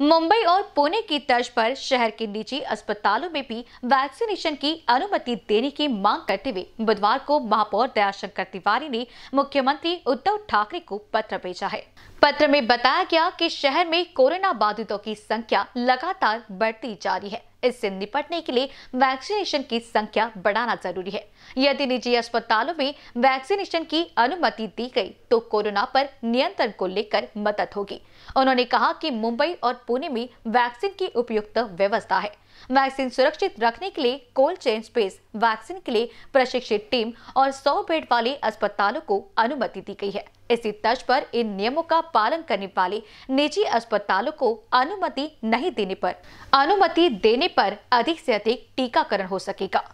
मुंबई और पुणे की तर्ज पर शहर के निजी अस्पतालों में भी वैक्सीनेशन की अनुमति देने की मांग करते हुए बुधवार को महापौर दयाशंकर तिवारी ने मुख्यमंत्री उद्धव ठाकरे को पत्र भेजा है पत्र में बताया गया कि शहर में कोरोना बाधितों की संख्या लगातार बढ़ती जा रही है इससे निपटने के लिए वैक्सीनेशन की संख्या बढ़ाना जरूरी है यदि निजी अस्पतालों में वैक्सीनेशन की अनुमति दी गई तो कोरोना पर नियंत्रण को लेकर मदद होगी उन्होंने कहा कि मुंबई और पुणे में वैक्सीन की उपयुक्त व्यवस्था है वैक्सीन सुरक्षित रखने के लिए कोल्ड चेन स्पेस वैक्सीन के लिए प्रशिक्षित टीम और 100 बेड वाले अस्पतालों को अनुमति दी गई है इसी तर्ज पर इन नियमों का पालन करने वाले निजी अस्पतालों को अनुमति नहीं देने पर अनुमति देने पर अधिक से अधिक टीकाकरण हो सकेगा